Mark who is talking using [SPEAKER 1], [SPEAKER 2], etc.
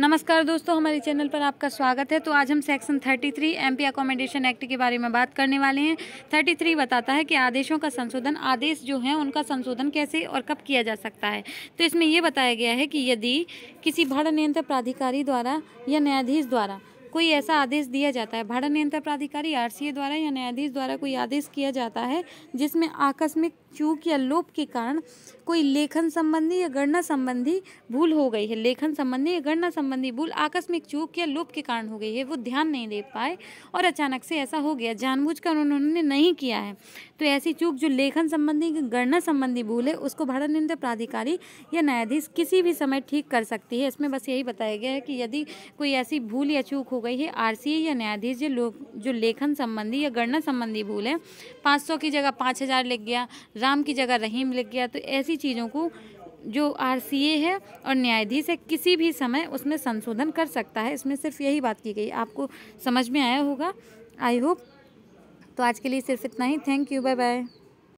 [SPEAKER 1] नमस्कार दोस्तों हमारे चैनल पर आपका स्वागत है तो आज हम section 33 three P accommodation act के बारे में बात करने वाले हैं 33 बताता है कि आदेशों का संशोधन आदेश जो है उनका संशोधन कैसे और कब किया जा सकता है तो इसमें यह बताया गया है कि यदि किसी भाड़ा नियंत्रण प्राधिकारी द्वारा या न्यायाधीश द्वारा कोई ऐसा आदेश दिया जाता है भाड़ा नियंत्रण प्राधिकारी आरसीए द्वारा या न्यायाधीश द्वारा कोई आदेश किया जाता है जिसमें आकस्मिक चूक या लोप के कारण कोई लेखन संबंधी या गणना संबंधी भूल हो गई है लेखन संबंधी या गणना संबंधी भूल आकस्मिक चूक या लोप के कारण हो गई है वो ध्यान नहीं दे पाए और अचानक से ऐसा हो गया जानबूझकर उन्होंने नहीं किया है तो ऐसी चूक जो लेखन संबंधी गणना संबंधी भूल है उसको भारत निंदा प्राधिकारी या न्यायाधीश किसी भी समय ठीक कर सकती है इसमें बस यही बताया गया है कि यदि कोई ऐसी भूल या चूक हो गई है आरसीए या न्यायाधीश जो लोग जो लेखन संबंधी या गणना संबंधी भूल है 500 की जगह 5000 लिख गया राम की जगह रहीम लिख गया तो ऐसी चीज़ों को जो आरसीए है और न्यायाधीश है किसी भी समय उसमें संशोधन कर सकता है इसमें सिर्फ यही बात की गई आपको समझ में आया होगा आई होप तो आज के लिए सिर्फ इतना ही थैंक यू बाय बाय